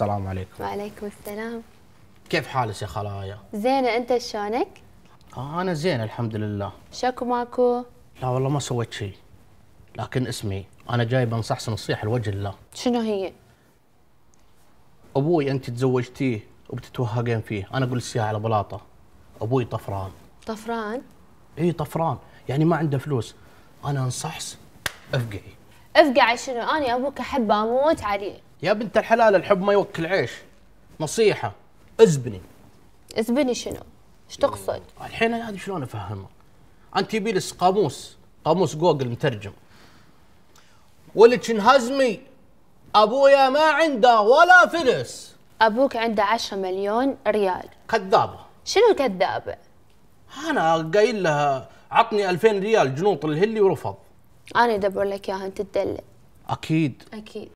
السلام عليكم وعليكم السلام كيف حالك يا خلايا؟ زينة أنت شلونك؟ آه أنا زين الحمد لله شكو ماكو؟ لا والله ما سويت شيء لكن اسمي أنا جاي بنصحص نصيحة لوجه الله شنو هي؟ أبوي أنت تزوجتيه وبتتوهقين فيه أنا أقول لك على بلاطة أبوي طفران طفران؟ إي طفران يعني ما عنده فلوس أنا أنصحص افقعي افقعي شنو؟ أنا أبوك أحبه أموت عليه يا بنت الحلال الحب ما يوكل عيش نصيحه ازبني ازبني شنو؟ ايش تقصد؟ الحين هذه شلون افهمها؟ انت يبي لي قاموس قاموس جوجل مترجم ولك انهزمي ابويا ما عنده ولا فلس ابوك عنده 10 مليون ريال كذابه شنو كذابه؟ انا قايل لها عطني 2000 ريال جنوط الهلي ورفض انا ادبر لك اياها انت تدلل اكيد اكيد